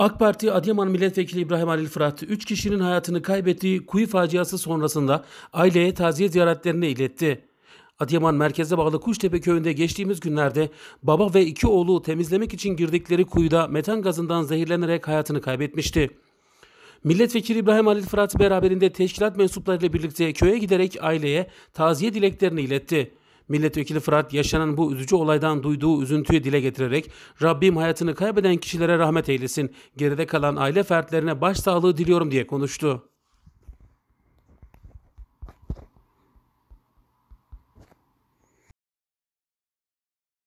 AK Parti Adıyaman Milletvekili İbrahim Halil Fırat, 3 kişinin hayatını kaybettiği kuyu faciası sonrasında aileye taziye ziyaretlerini iletti. Adıyaman merkeze bağlı Kuştepe köyünde geçtiğimiz günlerde baba ve iki oğlu temizlemek için girdikleri kuyuda metan gazından zehirlenerek hayatını kaybetmişti. Milletvekili İbrahim Halil Fırat beraberinde teşkilat mensuplarıyla birlikte köye giderek aileye taziye dileklerini iletti. Milletvekili Fırat yaşanan bu üzücü olaydan duyduğu üzüntüyü dile getirerek Rabbim hayatını kaybeden kişilere rahmet eylesin, geride kalan aile fertlerine başsağlığı diliyorum diye konuştu.